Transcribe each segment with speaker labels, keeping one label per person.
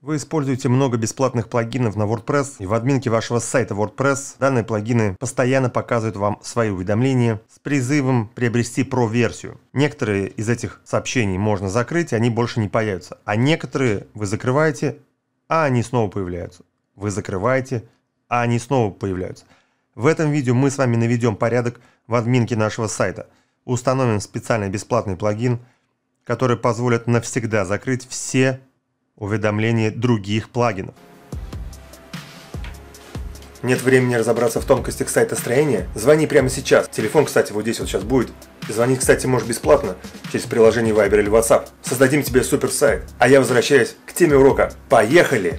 Speaker 1: Вы используете много бесплатных плагинов на WordPress, и в админке вашего сайта WordPress данные плагины постоянно показывают вам свои уведомления с призывом приобрести Pro-версию. Некоторые из этих сообщений можно закрыть, и они больше не появятся. А некоторые вы закрываете, а они снова появляются. Вы закрываете, а они снова появляются. В этом видео мы с вами наведем порядок в админке нашего сайта. Установим специальный бесплатный плагин, который позволит навсегда закрыть все уведомления других плагинов. Нет времени разобраться в тонкостях сайта строения? Звони прямо сейчас. Телефон, кстати, вот здесь вот сейчас будет. Звонить, кстати, можешь бесплатно через приложение Viber или WhatsApp. Создадим тебе супер сайт. А я возвращаюсь к теме урока. Поехали!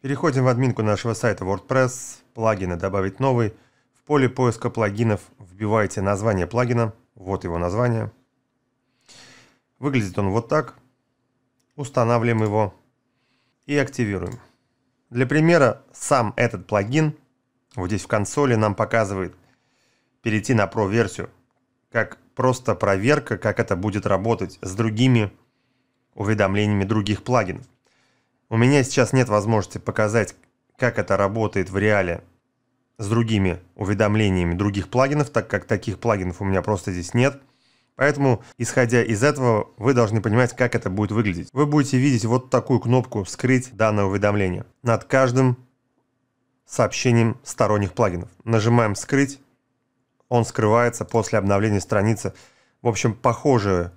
Speaker 1: Переходим в админку нашего сайта WordPress, плагины «Добавить новый». В поле поиска плагинов вбиваете название плагина, вот его название. Выглядит он вот так устанавливаем его и активируем. Для примера, сам этот плагин вот здесь в консоли нам показывает перейти на Pro версию, как просто проверка, как это будет работать с другими уведомлениями других плагинов. У меня сейчас нет возможности показать, как это работает в реале с другими уведомлениями других плагинов, так как таких плагинов у меня просто здесь нет – Поэтому, исходя из этого, вы должны понимать, как это будет выглядеть. Вы будете видеть вот такую кнопку «Скрыть данное уведомление» над каждым сообщением сторонних плагинов. Нажимаем «Скрыть», он скрывается после обновления страницы. В общем, похожие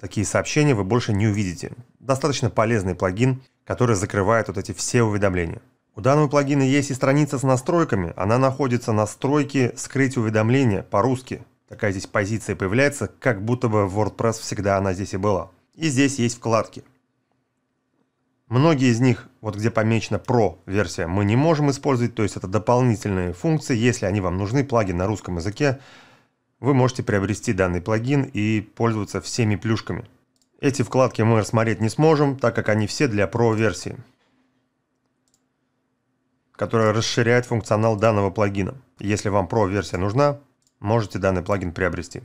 Speaker 1: такие сообщения вы больше не увидите. Достаточно полезный плагин, который закрывает вот эти все уведомления. У данного плагина есть и страница с настройками. Она находится настройки «Скрыть уведомления» по-русски такая здесь позиция появляется, как будто бы в WordPress всегда она здесь и была. И здесь есть вкладки. Многие из них, вот где помечена Pro версия, мы не можем использовать, то есть это дополнительные функции. Если они вам нужны, плагин на русском языке, вы можете приобрести данный плагин и пользоваться всеми плюшками. Эти вкладки мы рассмотреть не сможем, так как они все для Pro версии которая расширяет функционал данного плагина. Если вам Pro версия нужна, можете данный плагин приобрести.